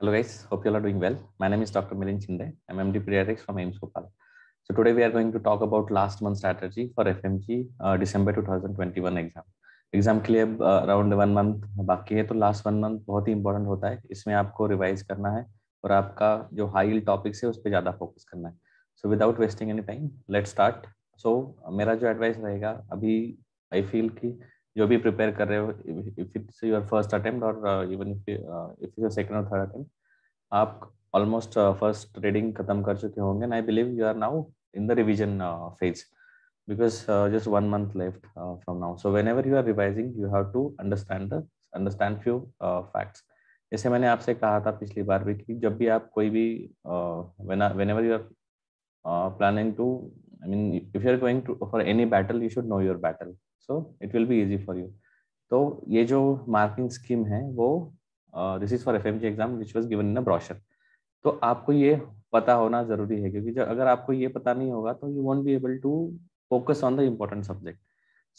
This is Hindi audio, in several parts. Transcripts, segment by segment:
Hello guys, hope you all are doing well. My name is Dr. Milind Chinde. I'm MD Pediatrics from AIMS Bhopal. So today we are going to talk about last month strategy for FMG uh, December 2021 exam. Exam के लिए अराउंड वन मंथ बाकी है तो लास्ट वन मंथ बहुत ही इंपॉर्टेंट होता है इसमें आपको रिवाइज करना है और आपका जो हाई टॉपिक्स है उस पर ज़्यादा फोकस करना है so without wasting any time let start so मेरा जो एडवाइस रहेगा अभी आई फील कि जो भी प्रिपेयर कर रहे हो if it's your first attempt और even if if is your second और थर्ड अटेम्प्ट आप ऑलमोस्ट फर्स्ट रीडिंग खत्म कर चुके होंगे and I believe you are now in the revision phase because just one month left from now so now ever you are revising you have to understand understand the understand few uh, जैसे मैंने आपसे कहा था पिछली बार भी कि जब भी आप कोई भी whenever you are planning to I mean if you are going to for any battle you should know your battle so it will be easy for you तो ये जो मार्किंग स्कीम है वो this is for F M G exam which was given in brochure तो आपको ये पता होना जरूरी है क्योंकि अगर आपको ये पता नहीं होगा तो you won't be able to focus on the important subject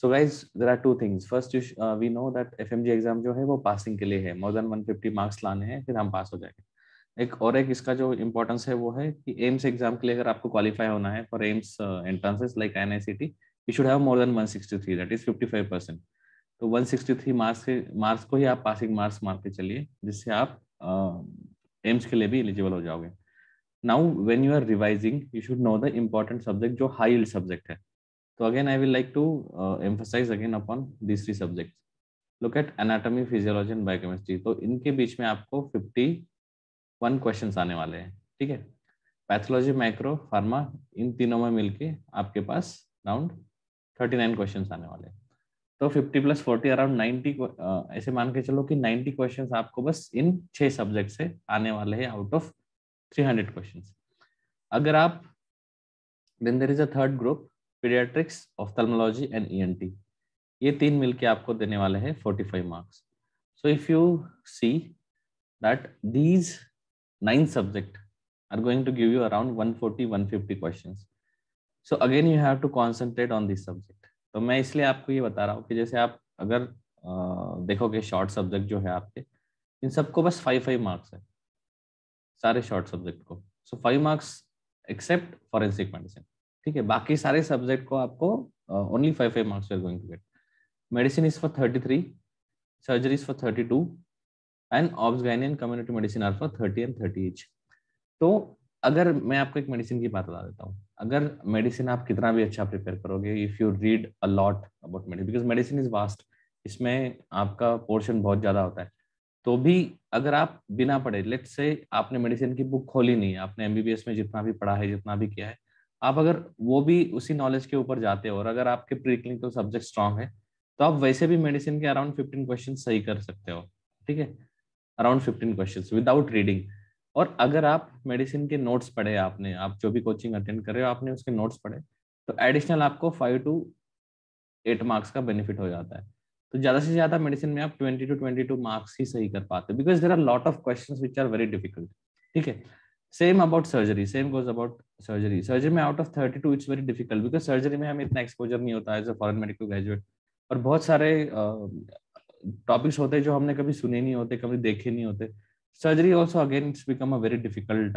so guys there are two things first you we know that F M G exam जो है वो पासिंग के लिए है more than one fifty marks लाने हैं फिर हम पास हो जाएंगे एक और एक इसका जो इम्पोर्टेंस है वो है कि एम्स एग्जाम के लिए अगर आपको क्वालिफाई होना है for AIIMS entrances like N I C T you should have more than 163 that is 55 percent तो 163 मार्क्स के मार्क्स को ही आप पासिंग मार्क्स मार के चलिए जिससे आप एम्स के लिए भी एलिजिबल हो जाओगे now when you are revising you should know the important subject जो हाई इल्ड सब्जेक्ट है तो again I will like to emphasize again upon this three subject look at anatomy physiology and biochemistry तो इनके बीच में आपको फिफ्टी वन क्वेश्चन आने वाले हैं ठीक है पैथोलॉजी माइक्रो फार्मा इन तीनों में मिलके आपके पास राउंड थर्टी नाइन क्वेश्चन आने वाले तो फिफ्टी प्लस फोर्टी अराउंड 90 ऐसे मान के चलो कि 90 क्वेश्चन आपको बस इन छह सब्जेक्ट से आने वाले हैं out of three hundred question अगर आप then there is a third group paediatrics ophthalmology and E N T ये तीन मिलके आपको देने वाले हैं forty five marks so if you see that these nine subject are going to give you around one forty one fifty question so again you have to concentrate on this subject तो मैं इसलिए आपको ये बता रहा हूँ कि जैसे आप अगर देखोगे शॉर्ट सब्जेक्ट जो है आपके इन सबको बस फाइव फाइव मार्क्स है सारे शॉर्ट सब्जेक्ट को so five marks except forensic medicine ठीक है बाकी सारे सब्जेक्ट को आपको only five five marks are going to get medicine is for thirty three surgery is for thirty two and obs gynae community medicine are for thirty and thirty each तो अगर मैं आपको एक मेडिसिन की बात बता देता हूँ अगर मेडिसिन आप कितना भी अच्छा प्रिपेयर करोगे if you read a lot about medicine because medicine is vast इसमें आपका पोर्शन बहुत ज़्यादा होता है तो भी अगर आप बिना पढ़े लेट से आपने मेडिसिन की बुक खोली नहीं है आपने एम में जितना भी पढ़ा है जितना भी किया है आप अगर वो भी उसी नॉलेज के ऊपर जाते हो और अगर आपके प्री क्लिनिकल सब्जेक्ट स्ट्रांग है तो आप वैसे भी मेडिसिन के अराउंड फिफ्टीन क्वेश्चन सही कर सकते हो ठीक है around fifteen question without reading और अगर आप मेडिसिन के नोट्स पढ़े आपने आप जो भी कोचिंग अटेंड कर रहे हो आपने उसके नोट्स पढ़े तो एडिशनल आपको फाइव टू एट मार्क्स का बेनिफिट हो जाता है तो ज़्यादा से ज़्यादा मेडिसिन में आप twenty to twenty two marks ही सही कर पाते हो because there are lot of question which are very difficult ठीक है same about surgery same goes about surgery surgery में out of thirty two it's very difficult because surgery में हमें इतना एक्सपोजर नहीं होता as a foreign medical graduate और बहुत सारे टॉपिक्स uh, होते हैं जो हमने कभी सुने नहीं होते कभी देखे नहीं होते surgery also again it's become a very difficult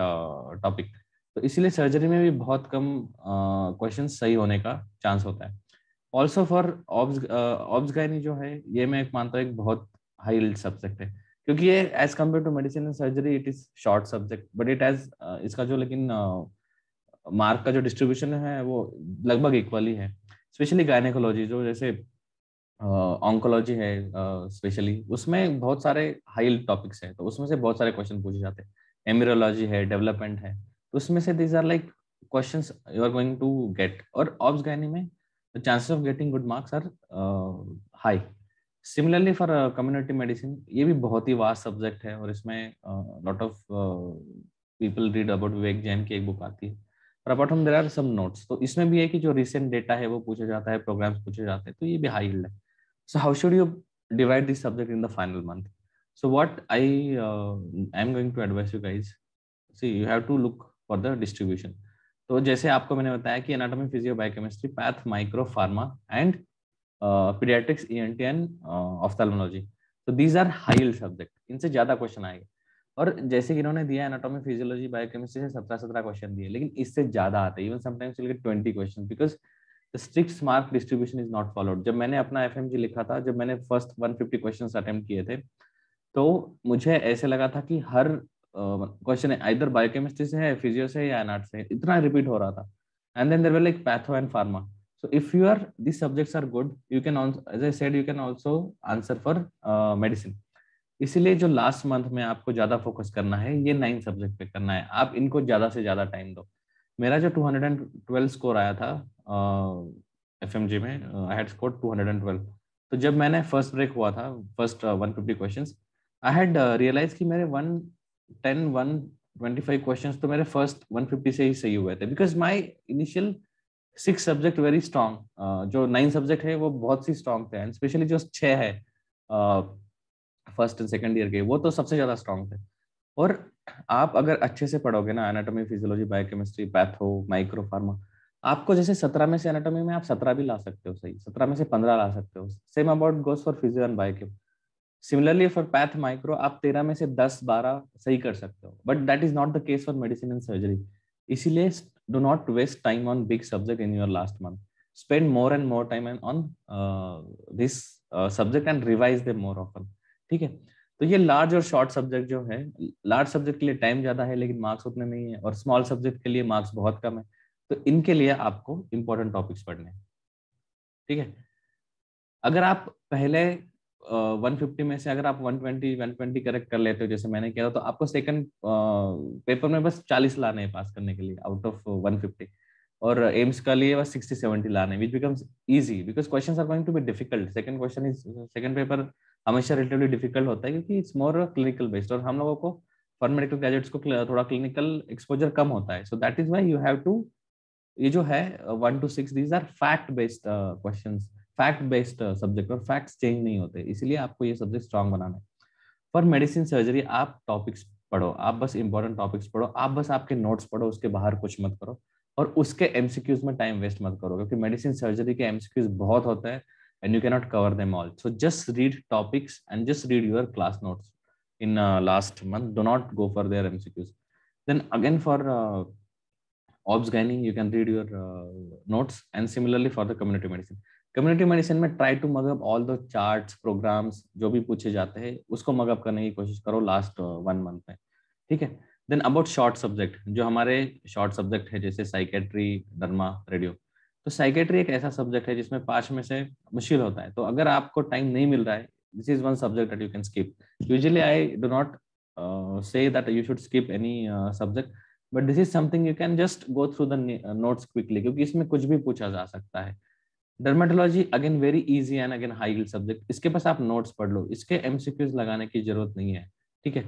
topic तो इसीलिए सर्जरी में भी बहुत कम क्वेश्चन uh, सही होने का चांस होता है also for obs obs gynae जो है ये मैं एक मानता हूँ एक बहुत हाई सब्जेक्ट है क्योंकि ये as compare to medicine and surgery it is short subject but it as इसका जो लेकिन मार्क uh, का जो डिस्ट्रीब्यूशन है वो लगभग इक्वली है स्पेशली गायनेकोलॉजी जो जैसे ऑन्कोलॉजी है स्पेशली उसमें बहुत सारे हाई टॉपिक्स हैं तो उसमें से बहुत सारे क्वेश्चन पूछे जाते हैं एमरोलॉजी है डेवलपमेंट है तो उसमें से these are like question you are going to get और ऑब्स गायनी में chances of getting good marks are high similarly for community medicine ये भी बहुत ही वास्ट सब्जेक्ट है और इसमें lot of people read about Vivek Jain की एक बुक आती है और apart from there are some notes तो इसमें भी है कि जो रिसेंट डेटा है वो पूछा जाता है प्रोग्राम्स पूछे जाते हैं तो ये भी हाई है so how should you divide this subject in the final month so what i uh, am going to advise you guys see you have to look for the distribution तो जैसे आपको मैंने बताया कि anatomy physio biochemistry path micro pharma and paediatrics ENT and ophthalmology तो दीज आर हाई सब्जेक्ट इनसे ज्यादा क्वेश्चन आएंगे और जैसे कि इन्होंने दिया एनाटॉमी फिजियोलॉजी बायोकेमिस्ट्री से सत्रह सत्रह क्वेश्चन दिए लेकिन इससे ज्यादा आते हैं even sometimes twenty question because strict mark distribution is not followed जब मैंने अपना एफ लिखा था जब मैंने फर्स्ट 150 क्वेश्चन अटेम्प्ट किए थे तो मुझे ऐसे लगा था कि हर क्वेश्चन इधर बायोकेमिस्ट्री से है फिजियो से या एनाट से इतना रिपीट हो रहा था and then there way like patho and pharma so if you are this subjects are good you can as I said you can can answer for medicine इसीलिए जो लास्ट मंथ में आपको ज्यादा फोकस करना है ये नाइन सब्जेक्ट पे करना है आप इनको ज्यादा से ज्यादा टाइम दो मेरा जो 212 स्कोर आया था एफ एम जी में I had score two hundred and twelve तो जब मैंने फर्स्ट ब्रेक हुआ था first one fifty question I had realise कि मेरे one ten one twenty five question तो मेरे फर्स्ट वन फिफ्टी से ही सही हुए थे because my initial six subject very strong जो नाइन सब्जेक्ट है वो बहुत सी स्ट्रॉन्ग थे एंड स्पेशली जो छः है फर्स्ट एंड सेकेंड ईयर के वो तो सबसे ज़्यादा स्ट्रॉन्ग थे और आप अगर अच्छे से पढ़ोगे ना anatomy physiology biochemistry patho micro pharma आपको जैसे सत्रह में से एनाटॉमी में आप सत्रह भी ला सकते हो सही सत्रह में से पंद्रह ला सकते हो same about goes for physio and bio similarly for path micro आप तेरह में से दस बारह सही कर सकते हो but that is not the case for medicine and surgery इसीलिए do not waste time on big subject in your last month spend more and more time on this subject and revise the more often ठीक है तो ये लार्ज और शॉर्ट सब्जेक्ट जो है लार्ज सब्जेक्ट के लिए टाइम ज्यादा है लेकिन मार्क्स उतने नहीं है और स्मॉल सब्जेक्ट के लिए मार्क्स बहुत कम है तो इनके लिए आपको इंपॉर्टेंट टॉपिक्स पढ़ने ठीक है अगर आप पहले वन फिफ्टी में से अगर आप वन ट्वेंटी करेक्ट कर लेते हो जैसे मैंने किया तो आपको सेकंड पेपर uh, में बस चालीस लाने हैं पास करने के लिए आउट ऑफ वन और एम्स का लिए बस सिक्सटी सेवेंटी लाने which becomes easy because questions are going to be difficult second question is second paper हमेशा रिलेटिवली डिफिकल्ट होता है क्योंकि इट्स मोर क्लिनिकल बेस्ड और हम लोगों को फॉर मेडिकल ग्रेजुएट्स को थोड़ा क्लिनिकल एक्सपोजर कम होता है so that is why you have to ये जो है one two six these are fact based question fact based subject और फैक्ट्स चेंज नहीं होते इसलिए आपको ये सब्जेक्ट स्ट्रांग बनाना है पर मेडिसिन सर्जरी आप टॉपिक्स पढ़ो आप बस इंपॉर्टेंट टॉपिक्स पढ़ो आप बस आपके नोट्स पढ़ो उसके बाहर कुछ मत करो और उसके एमसीक्यूज में टाइम वेस्ट मत करो क्योंकि मेडिसिन सर्जरी के एमसीक्यूज बहुत होते हैं and you cannot cover them all so just read topics and just read your class notes in last month do not go for their MCQs then again for obs gynae you can read your notes and similarly for the community medicine community medicine में try to mug up all the charts programs जो भी पूछे जाते हैं उसको मगअप करने की कोशिश करो लास्ट वन मंथ में ठीक है देन अबाउट शॉर्ट सब्जेक्ट जो हमारे शॉर्ट सब्जेक्ट है जैसे साइकेट्री डर्मा रेडियो तो साइकेट्री एक ऐसा सब्जेक्ट है जिसमें पाँच में से मुश्किल होता है तो अगर आपको टाइम नहीं मिल रहा है this is one subject that you can skip usually I do not say that you should skip any subject but this is something you can just go through the notes quickly क्योंकि इसमें कुछ भी पूछा जा सकता है dermatology again very easy and again high yield subject इसके पास आप नोट्स पढ़ लो इसके एमसीक्यूज लगाने की जरूरत नहीं है ठीक है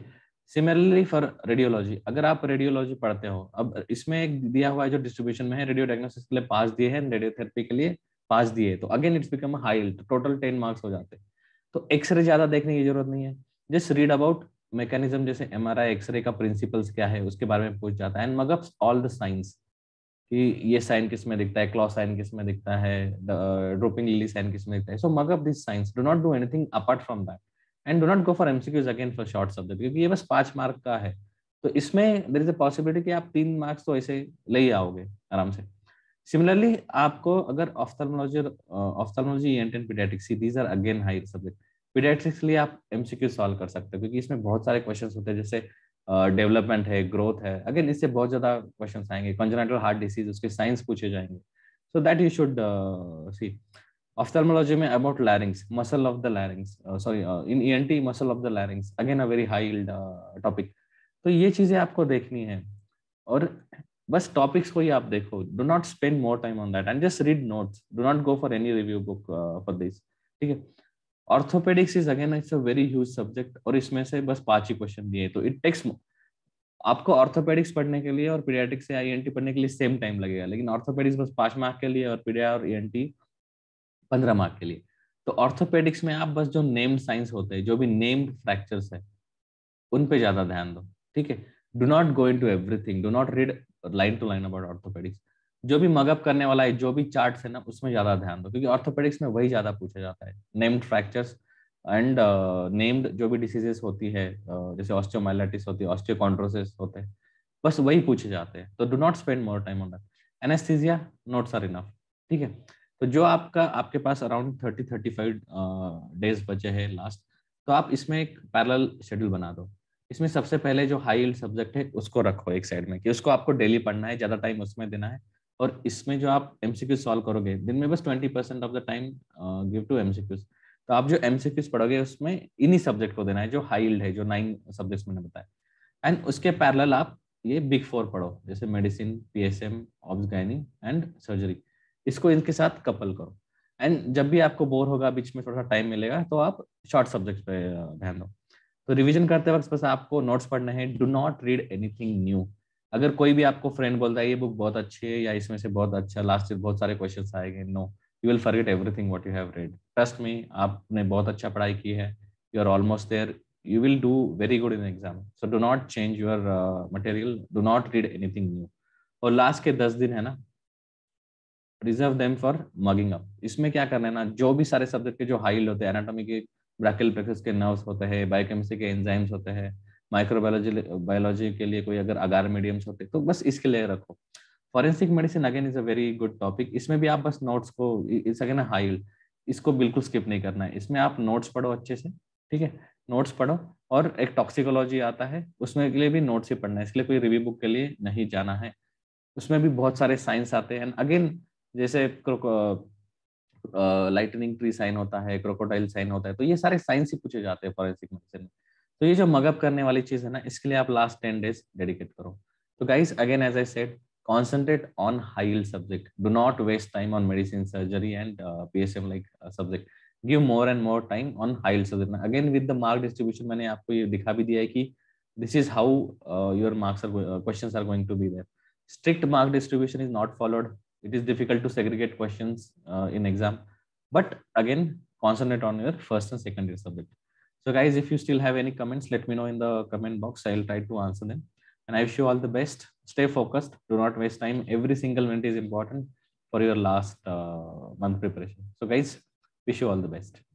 सिमिलरली फॉर रेडियोलॉजी अगर आप रेडियोलॉजी पढ़ते हो अब इसमें एक दिया हुआ है जो डिस्ट्रीब्यूशन में है रेडियो डायग्नोसिस के लिए पास दिए हैं रेडियोथेरेपी के लिए पास दिए तो again it's become high total ten marks हो जाते तो एक्सरे ज्यादा देखने की जरूरत नहीं है जस्ट रीड अबाउट मैकेनिज्म जैसे एम आर आई एक्सरे का प्रिंसिपल्स क्या है उसके बारे में पूछ जाता है and mug ups all the signs कि ये साइन किस में दिखता है क्लॉ साइन किस में दिखता है ड्रोपिंग लिली साइन किस में दिखता है so mug up this signs do not do anything apart from that and do not go for MCQs again for short subject क्योंकि ये बस पांच मार्क का है तो इसमें देर इज अ पॉसिबिलिटी कि आप तीन मार्क्स तो ऐसे ले ही आओगे आराम से सिमिलरली आपको अगर ophthalmology ophthalmology and and pediatrics these are again higher subject pediatrics के लिए आप एमसीक्यू सॉल्व कर सकते हो क्योंकि इसमें बहुत सारे क्वेश्चन होते हैं जैसे डेवलपमेंट uh, है ग्रोथ है अगेन इससे बहुत ज्यादा क्वेश्चन आएंगे कॉन्जनेटल हार्ट डिसीज उसके साइंस पूछे जाएंगे so that you should see ophthalmology में about larynx muscle of the larynx sorry in T muscle of the larynx again a very high topic तो ये चीजें आपको देखनी है और बस टॉपिक्स को ही आप देखो do not spend more time on that and just read notes do not go for any review book for this ठीक है orthopedics is again it's a very huge subject और इसमें से बस पांच ही क्वेश्चन दिए तो इट टेक्स आपको ऑर्थोपेडिक्स पढ़ने के लिए और पीडियाटिक्स से आईएनटी पढ़ने के लिए सेम टाइम लगेगा लेकिन ऑर्थोपेडिक्स बस पांच मार्क के लिए और पीडिया और ई टी पंद्रह मार्क के लिए तो ऑर्थोपेडिक्स में आप बस जो नेम्ड साइंस होते हैं जो भी नेम्ड फ्रैक्चर्स है उन पे ज्यादा ध्यान दो ठीक है do not go into everything do not read line to line about orthopedics जो भी मगअप करने वाला है जो भी चार्ट है ना उसमें ज्यादा हम्म। ध्यान दो क्योंकि ऑर्थोपेडिक्स में वही ज्यादा पूछा जाता है नेम्ड फ्रैक्चर्स एंड नेम्ड जो भी डिसीजेस होती है uh, जैसे ऑस्टियोमाइलाइटिस होती है ऑस्टियोकॉन्ट्रोसिस होते हैं बस वही पूछे जाते हैं तो do not spend more time on that anesthesia notes are enough ठीक है तो जो आपका आपके पास around thirty thirty five days बचे हैं लास्ट तो आप इसमें एक पैरल शेड्यूल बना दो इसमें सबसे पहले जो हाई सब्जेक्ट है उसको रखो एक साइड में कि उसको आपको डेली पढ़ना है ज्यादा टाइम उसमें देना है और इसमें जो आप एमसीक्यू सॉल्व करोगे दिन में बस twenty percent of the time give to MCQs तो आप जो एमसीक्यूज पढ़ोगे उसमें इन्हीं सब्जेक्ट को देना है जो हाई है जो नाइन सब्जेक्ट्स मैंने बताया एंड उसके पैरल आप ये बिग फोर पढ़ो जैसे medicine P PSM obs gynae and surgery इसको इनके साथ कपल करो एंड जब भी आपको बोर होगा बीच में थोड़ा सा टाइम मिलेगा तो आप शॉर्ट सब्जेक्ट पे uh, ध्यान दो तो रिवीजन करते वक्त बस आपको नोट्स पढ़ने हैं do not read anything new अगर कोई भी आपको फ्रेंड बोलता है ये बुक बहुत अच्छी है या इसमें से बहुत अच्छा लास्ट ईयर बहुत सारे क्वेश्चन आएंगे no you will forget everything what you have read trust me आपने बहुत अच्छा पढ़ाई की है you are almost there you will do very good in exam so do not change your material do not read anything new और लास्ट के दस दिन है ना reserve them for mugging up इसमें क्या करना है ना जो भी सारे सब्जेक्ट के जो हाइल होते हैं एनाटॉमी के ब्रैकल प्रेक्सिस के नर्व्स होते हैं बायोकेमिस्ट्री के एंजाइम्स होते हैं माइक्रोबायोलॉजी बायोलॉजी के लिए कोई अगर अगार मीडियम्स होते तो बस इसके लिए रखो forensic medicine again is a very good topic इसमें भी आप बस नोट्स को इट्स अगेन हाई इसको बिल्कुल स्किप नहीं करना है इसमें आप नोट्स पढ़ो अच्छे से ठीक है नोट्स पढ़ो और एक टॉक्सिकोलॉजी आता है उसमें के लिए भी नोट्स ही पढ़ना है इसलिए कोई रिव्यू बुक के लिए नहीं जाना है उसमें भी बहुत सारे साइंस आते हैं अगेन जैसे लाइटनिंग ट्री साइन होता है क्रोकोडाइल साइन होता है तो ये सारे साइंस ही पूछे जाते हैं फॉरेंसिक मेडिसिन में तो ये जो मगअप करने वाली चीज है ना इसके लिए आप लास्ट टेन डेज डेडिकेट करो तो guys again as I said concentrate on high subject do not waste time on medicine surgery and P S M like subject give more and more time on high subject again with mark distribution मैंने आपको ये दिखा भी दिया है कि this is how your marks question are going to be there strict mark distribution is not followed it is difficult to segregate question in exam but again concentrate on your first and second year subject So guys, if you still have any comments, let me know in the comment box. I'll try to answer them. And I wish you all the best. Stay focused. Do not waste time. Every single minute is important for your last uh, month preparation. So guys, wish you all the best.